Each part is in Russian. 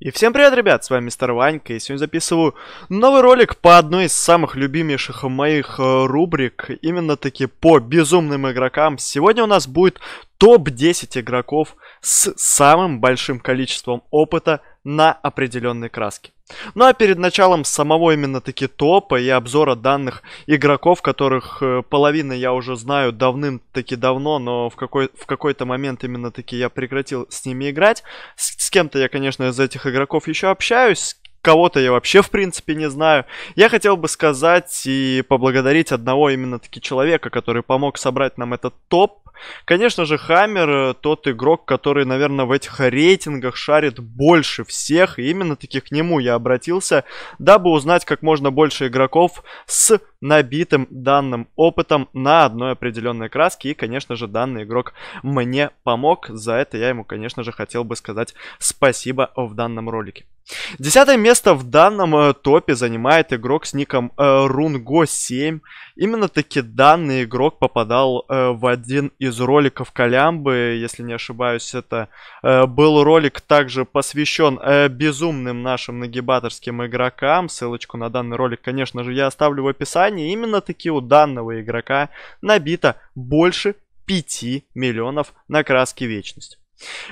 И всем привет, ребят, с вами Мистер Ванька, и сегодня записываю новый ролик по одной из самых любимейших моих э, рубрик, именно таки по безумным игрокам. Сегодня у нас будет топ-10 игроков с самым большим количеством опыта на определенной краске. Ну а перед началом самого именно таки топа и обзора данных игроков, которых э, половина я уже знаю давным-таки давно, но в, какой, в какой-то момент именно таки я прекратил с ними играть, с кем-то я, конечно, из этих игроков еще общаюсь, кого-то я вообще в принципе не знаю. Я хотел бы сказать и поблагодарить одного именно таки человека, который помог собрать нам этот топ. Конечно же, Хаммер э, тот игрок, который, наверное, в этих рейтингах шарит больше всех. И именно таки к нему я обратился, дабы узнать как можно больше игроков с набитым данным опытом на одной определенной краске. И, конечно же, данный игрок мне помог. За это я ему, конечно же, хотел бы сказать спасибо в данном ролике. Десятое место в данном э, топе занимает игрок с ником rungo э, 7 Именно таки данный игрок попадал э, в один из роликов Колямбы, если не ошибаюсь, это был ролик также посвящен безумным нашим нагибаторским игрокам. Ссылочку на данный ролик, конечно же, я оставлю в описании. Именно таки у данного игрока набито больше 5 миллионов на краски вечность.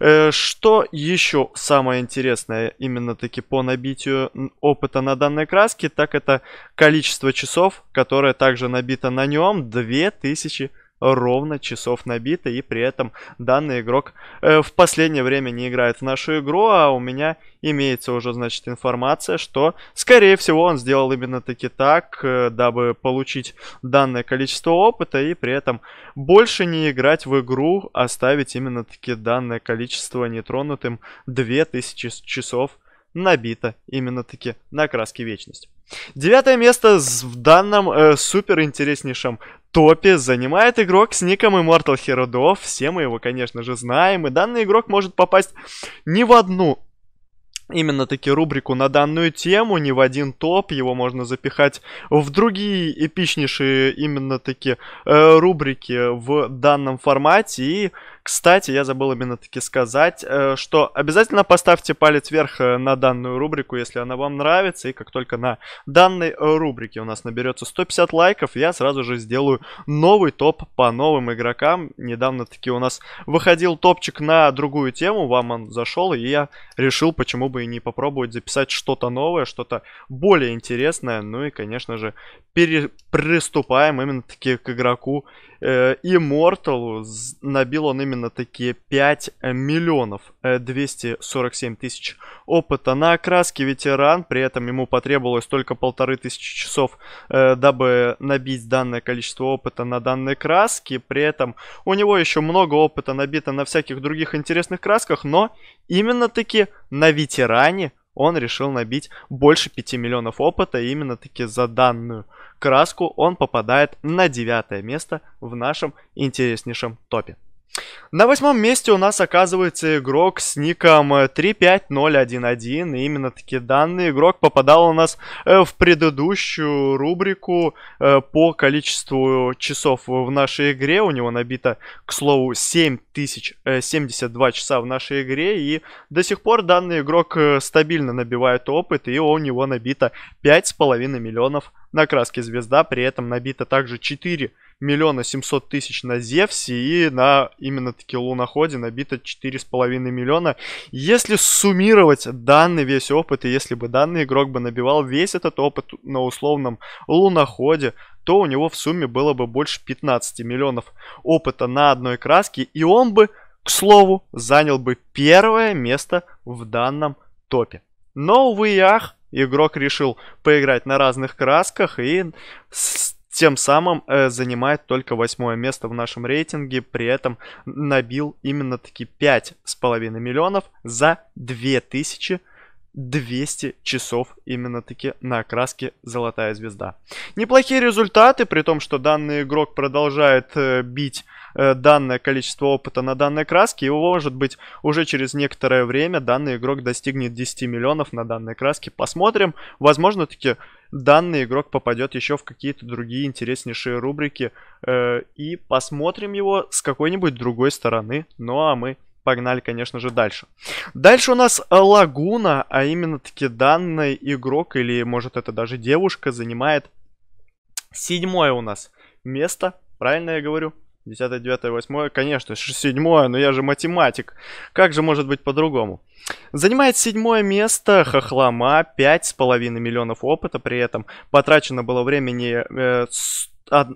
Э, что еще самое интересное именно таки по набитию опыта на данной краске, так это количество часов, которое также набито на нем 2000 ровно часов набито, и при этом данный игрок э, в последнее время не играет в нашу игру, а у меня имеется уже, значит, информация, что, скорее всего, он сделал именно таки так, э, дабы получить данное количество опыта, и при этом больше не играть в игру, оставить а именно таки данное количество нетронутым 2000 часов набито именно таки на краске вечность. Девятое место в данном э, супер интереснейшем топе занимает игрок с ником Immortal Hero Dove. Все мы его, конечно же, знаем. И данный игрок может попасть не в одну именно таки рубрику на данную тему, не в один топ, его можно запихать в другие эпичнейшие именно таки э, рубрики в данном формате и кстати, я забыл именно таки сказать, э, что обязательно поставьте палец вверх э, на данную рубрику, если она вам нравится. И как только на данной э, рубрике у нас наберется 150 лайков, я сразу же сделаю новый топ по новым игрокам. Недавно таки у нас выходил топчик на другую тему, вам он зашел, и я решил, почему бы и не попробовать записать что-то новое, что-то более интересное. Ну и, конечно же, приступаем именно таки к игроку э, Immortal. Набил он именно именно такие 5 э, миллионов 247 э, тысяч опыта на окраске ветеран, при этом ему потребовалось только полторы тысячи часов, э, дабы набить данное количество опыта на данной краске, при этом у него еще много опыта набито на всяких других интересных красках, но именно таки на ветеране он решил набить больше 5 миллионов опыта, именно таки за данную краску он попадает на девятое место в нашем интереснейшем топе. На восьмом месте у нас оказывается игрок с ником 35011. Э, И именно таки данный игрок попадал у нас э, в предыдущую рубрику э, по количеству часов в нашей игре. У него набито, к слову, 7072 часа в нашей игре. И до сих пор данный игрок стабильно набивает опыт. И у него набито 5,5 миллионов на краске звезда. При этом набито также 4 миллиона семьсот тысяч на Зевсе и на именно таки луноходе набито четыре с половиной миллиона. Если суммировать данный весь опыт, и если бы данный игрок бы набивал весь этот опыт на условном луноходе, то у него в сумме было бы больше 15 миллионов опыта на одной краске, и он бы, к слову, занял бы первое место в данном топе. Но, увы и ах, игрок решил поиграть на разных красках и тем самым э, занимает только восьмое место в нашем рейтинге, при этом набил именно таки 5,5 миллионов за 2000 тысячи 200 часов именно таки на окраске «Золотая звезда». Неплохие результаты, при том, что данный игрок продолжает э, бить э, данное количество опыта на данной краске, и может быть уже через некоторое время данный игрок достигнет 10 миллионов на данной краске. Посмотрим, возможно таки данный игрок попадет еще в какие-то другие интереснейшие рубрики, э, и посмотрим его с какой-нибудь другой стороны. Ну а мы погнали, конечно же, дальше. Дальше у нас э, Лагуна, а именно-таки данный игрок, или может это даже девушка, занимает седьмое у нас место, правильно я говорю? 10, 9, 8, конечно, седьмое, но я же математик. Как же может быть по-другому? Занимает седьмое место Хохлома, половиной миллионов опыта при этом. Потрачено было времени э, 100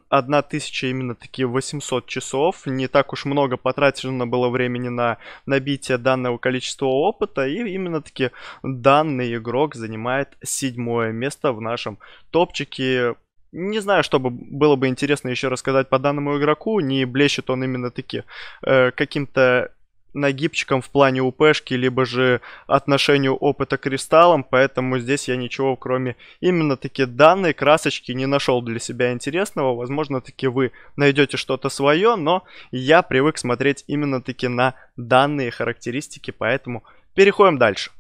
одна тысяча именно такие 800 часов. Не так уж много потрачено было времени на набитие данного количества опыта. И именно таки данный игрок занимает седьмое место в нашем топчике. Не знаю, чтобы было бы интересно еще рассказать по данному игроку. Не блещет он именно таки э, каким-то нагибчиком в плане УПшки, либо же отношению опыта к кристаллам, поэтому здесь я ничего, кроме именно такие данные красочки, не нашел для себя интересного. Возможно, таки вы найдете что-то свое, но я привык смотреть именно таки на данные характеристики, поэтому переходим дальше.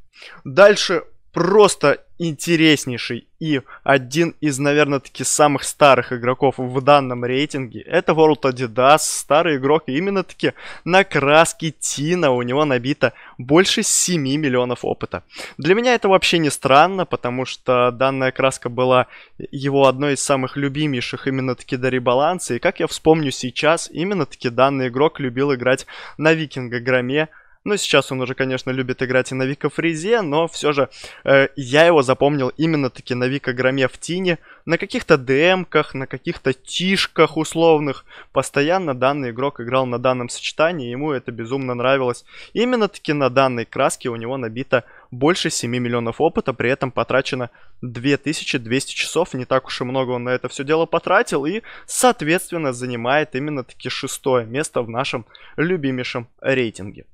Дальше просто интереснейший и один из, наверное, таки самых старых игроков в данном рейтинге. Это World Adidas, старый игрок, и именно таки на краске Тина у него набито больше 7 миллионов опыта. Для меня это вообще не странно, потому что данная краска была его одной из самых любимейших именно таки до ребаланса, и как я вспомню сейчас, именно таки данный игрок любил играть на Викинга Громе, ну, сейчас он уже, конечно, любит играть и на Вика Фризе, но все же э, я его запомнил именно таки на Вика Громе в Тине, на каких-то ДМках, на каких-то тишках условных. Постоянно данный игрок играл на данном сочетании, ему это безумно нравилось. Именно таки на данной краске у него набито больше 7 миллионов опыта, при этом потрачено 2200 часов, не так уж и много он на это все дело потратил, и, соответственно, занимает именно таки шестое место в нашем любимейшем рейтинге.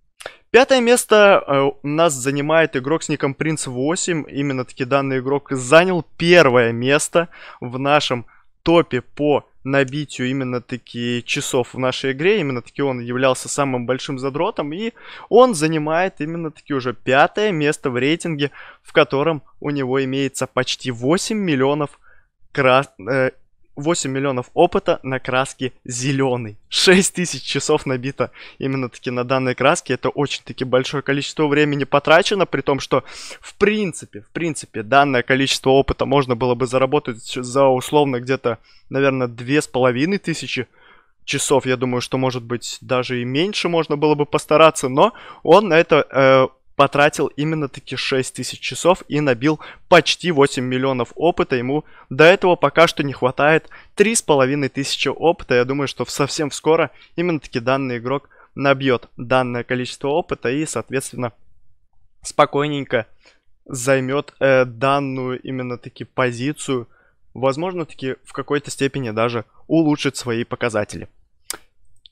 Пятое место э, у нас занимает игрок с ником Принц8. Именно таки данный игрок занял первое место в нашем топе по набитию именно таки часов в нашей игре. Именно таки он являлся самым большим задротом. И он занимает именно таки уже пятое место в рейтинге, в котором у него имеется почти 8 миллионов крас... Э, 8 миллионов опыта на краске зеленый. 6 тысяч часов набито именно таки на данной краске. Это очень-таки большое количество времени потрачено, при том, что в принципе, в принципе, данное количество опыта можно было бы заработать за условно где-то, наверное, 2500 часов. Я думаю, что, может быть, даже и меньше можно было бы постараться, но он на это э, потратил именно таки тысяч часов и набил почти 8 миллионов опыта. Ему до этого пока что не хватает тысячи опыта. Я думаю, что совсем скоро именно таки данный игрок набьет данное количество опыта и, соответственно, спокойненько займет э, данную именно таки позицию. Возможно, таки в какой-то степени даже улучшит свои показатели.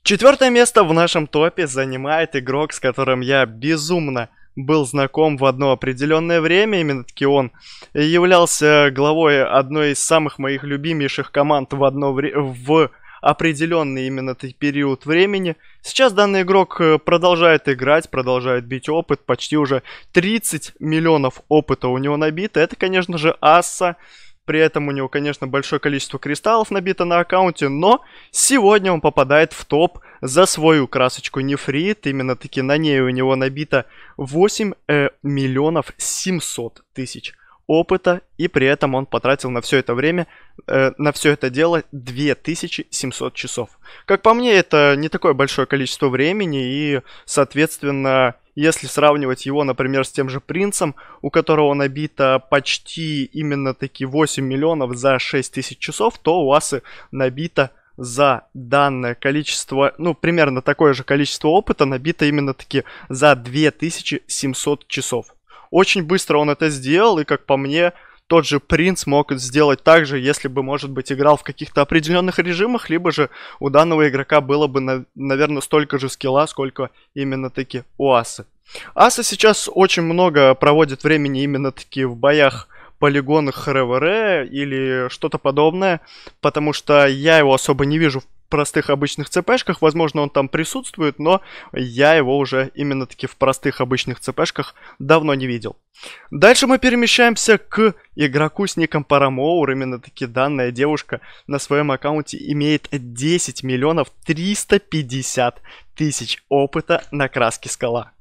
Четвертое место в нашем топе занимает игрок, с которым я безумно был знаком в одно определенное время, именно таки он являлся главой одной из самых моих любимейших команд в одно вре- в определенный именно период времени. Сейчас данный игрок э, продолжает играть, продолжает бить опыт, почти уже 30 миллионов опыта у него набито. Это, конечно же, Асса, при этом у него, конечно, большое количество кристаллов набито на аккаунте, но сегодня он попадает в топ за свою красочку нефрит. Именно таки на ней у него набито 8 э, миллионов 700 тысяч опыта, и при этом он потратил на все это время, э, на все это дело 2700 часов. Как по мне, это не такое большое количество времени, и, соответственно, если сравнивать его, например, с тем же Принцем, у которого набито почти именно таки 8 миллионов за 6 тысяч часов, то у вас и набито за данное количество, ну, примерно такое же количество опыта набито именно таки за 2700 часов. Очень быстро он это сделал, и, как по мне, тот же принц мог сделать так же, если бы, может быть, играл в каких-то определенных режимах, либо же у данного игрока было бы, наверное, столько же скилла, сколько именно таки у асы. Аса сейчас очень много проводит времени именно таки в боях полигонах РВР или что-то подобное, потому что я его особо не вижу в простых обычных ЦПшках. Возможно, он там присутствует, но я его уже именно таки в простых обычных ЦПшках давно не видел. Дальше мы перемещаемся к игроку с ником Парамоур. Именно таки данная девушка на своем аккаунте имеет 10 миллионов 350 тысяч опыта на краске скала.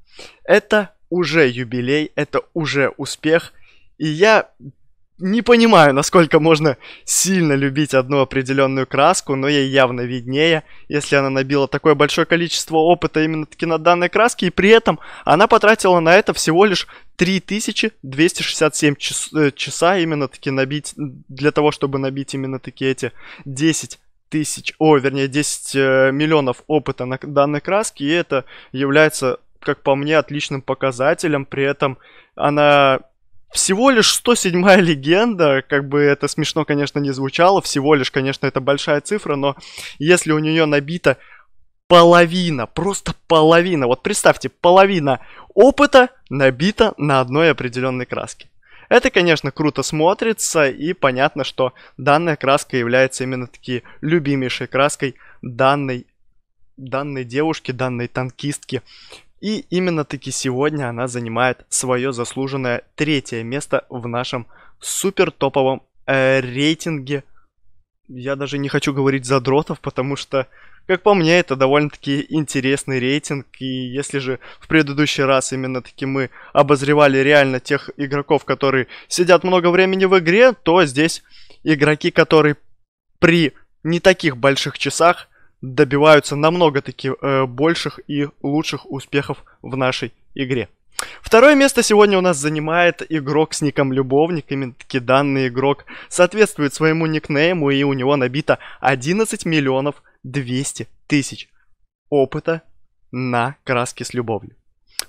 Это уже юбилей, это уже успех. И я не понимаю, насколько можно сильно любить одну определенную краску, но ей явно виднее, если она набила такое большое количество опыта именно таки на данной краске, и при этом она потратила на это всего лишь 3267 час, э, часа именно таки набить, для того, чтобы набить именно таки эти 10 тысяч, о, вернее, 10 э, миллионов опыта на данной краске, и это является, как по мне, отличным показателем, при этом она всего лишь 107 легенда, как бы это смешно, конечно, не звучало, всего лишь, конечно, это большая цифра, но если у нее набита половина, просто половина, вот представьте, половина опыта набита на одной определенной краске. Это, конечно, круто смотрится, и понятно, что данная краска является именно таки любимейшей краской данной, данной девушки, данной танкистки и именно-таки сегодня она занимает свое заслуженное третье место в нашем супер топовом э, рейтинге. Я даже не хочу говорить задротов, потому что, как по мне, это довольно-таки интересный рейтинг. И если же в предыдущий раз именно-таки мы обозревали реально тех игроков, которые сидят много времени в игре, то здесь игроки, которые при не таких больших часах добиваются намного таки э, больших и лучших успехов в нашей игре. Второе место сегодня у нас занимает игрок с ником Любовник. Именно таки данный игрок соответствует своему никнейму и у него набито 11 миллионов 200 тысяч опыта на краске с любовью.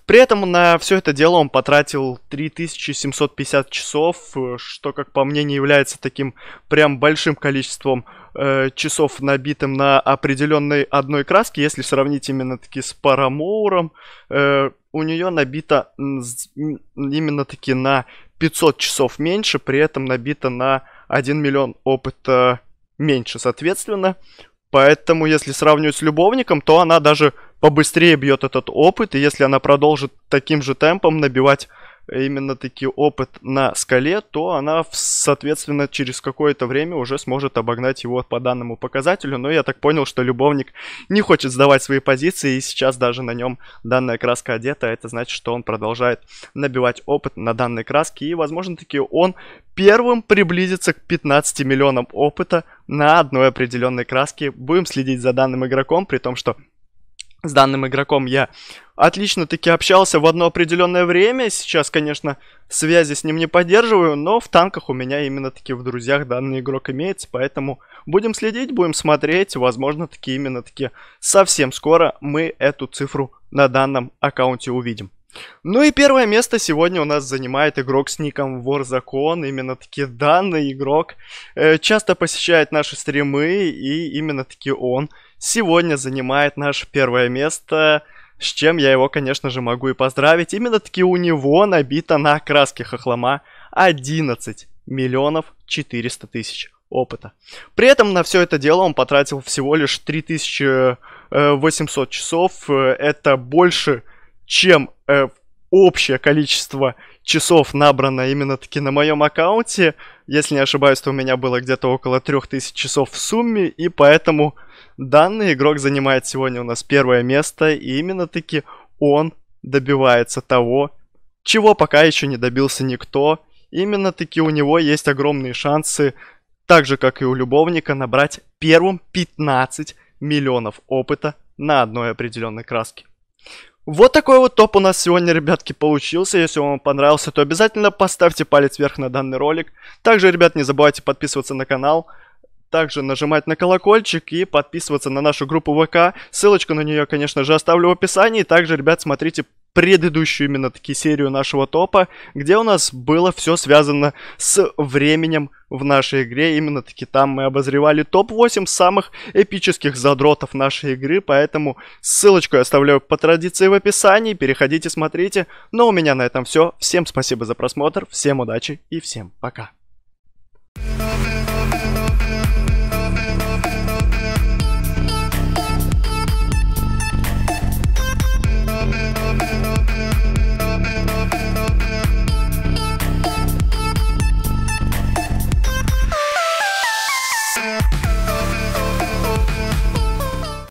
При этом на все это дело он потратил 3750 часов, э, что, как по мне, не является таким прям большим количеством э, часов, набитым на определенной одной краске, если сравнить именно таки с Парамоуром, э, у нее набито именно таки на 500 часов меньше, при этом набито на 1 миллион опыта меньше, соответственно. Поэтому, если сравнивать с любовником, то она даже побыстрее бьет этот опыт, и если она продолжит таким же темпом набивать э, именно таки опыт на скале, то она, соответственно, через какое-то время уже сможет обогнать его по данному показателю. Но я так понял, что любовник не хочет сдавать свои позиции, и сейчас даже на нем данная краска одета. А это значит, что он продолжает набивать опыт на данной краске, и, возможно, таки он первым приблизится к 15 миллионам опыта на одной определенной краске. Будем следить за данным игроком, при том, что с данным игроком я отлично таки общался в одно определенное время. Сейчас, конечно, связи с ним не поддерживаю, но в танках у меня именно таки в друзьях данный игрок имеется, поэтому будем следить, будем смотреть, возможно, таки именно таки совсем скоро мы эту цифру на данном аккаунте увидим. Ну и первое место сегодня у нас занимает игрок с ником Warzakon. Именно таки данный игрок э, часто посещает наши стримы, и именно таки он э, сегодня занимает наше первое место, с чем я его, конечно же, могу и поздравить. Именно-таки у него набито на окраске хохлома 11 миллионов 400 тысяч опыта. При этом на все это дело он потратил всего лишь 3800 э, часов. Э, это больше, чем э, общее количество часов набрано именно таки на моем аккаунте. Если не ошибаюсь, то у меня было где-то около 3000 часов в сумме, и поэтому данный игрок занимает сегодня у нас первое место, и именно таки он добивается того, чего пока еще не добился никто. Именно таки у него есть огромные шансы, так же как и у любовника, набрать первым 15 миллионов опыта на одной определенной краске. Вот такой вот топ у нас сегодня, ребятки, получился. Если вам понравился, то обязательно поставьте палец вверх на данный ролик. Также, ребят, не забывайте подписываться на канал. Также нажимать на колокольчик и подписываться на нашу группу ВК. Ссылочку на нее, конечно же, оставлю в описании. Также, ребят, смотрите предыдущую именно таки серию нашего топа, где у нас было все связано с временем в нашей игре. Именно таки там мы обозревали топ-8 самых эпических задротов нашей игры, поэтому ссылочку я оставляю по традиции в описании, переходите, смотрите. Но ну, а у меня на этом все. Всем спасибо за просмотр, всем удачи и всем пока.